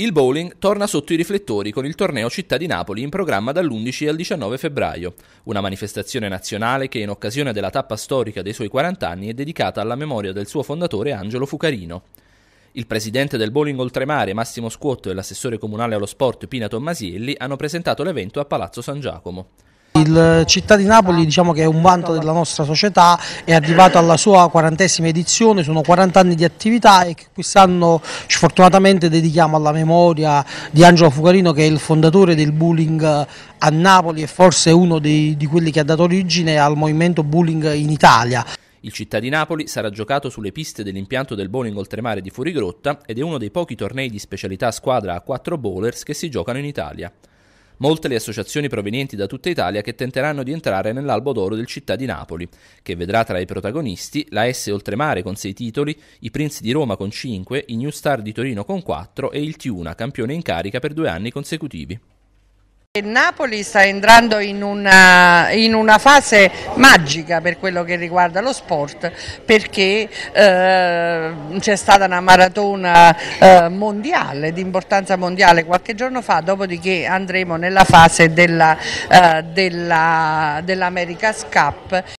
Il bowling torna sotto i riflettori con il torneo Città di Napoli in programma dall'11 al 19 febbraio, una manifestazione nazionale che in occasione della tappa storica dei suoi 40 anni è dedicata alla memoria del suo fondatore Angelo Fucarino. Il presidente del bowling oltremare Massimo Scuotto e l'assessore comunale allo sport Pina Tommasielli hanno presentato l'evento a Palazzo San Giacomo. Il Città di Napoli diciamo che è un vanto della nostra società, è arrivato alla sua quarantesima edizione, sono 40 anni di attività e quest'anno sfortunatamente dedichiamo alla memoria di Angelo Fucarino che è il fondatore del bullying a Napoli e forse uno dei, di quelli che ha dato origine al movimento bullying in Italia. Il Città di Napoli sarà giocato sulle piste dell'impianto del bowling oltremare di Fuorigrotta ed è uno dei pochi tornei di specialità squadra a quattro bowlers che si giocano in Italia. Molte le associazioni provenienti da tutta Italia che tenteranno di entrare nell'albo d'oro del Città di Napoli, che vedrà tra i protagonisti la S Oltremare con sei titoli, i Prince di Roma con cinque, i New Star di Torino con quattro e il Tiuna, campione in carica per due anni consecutivi. Napoli sta entrando in una, in una, fase magica per quello che riguarda lo sport perché eh, c'è stata una maratona eh, mondiale, di importanza mondiale qualche giorno fa, dopodiché andremo nella fase dell'America's eh, della, dell Cup.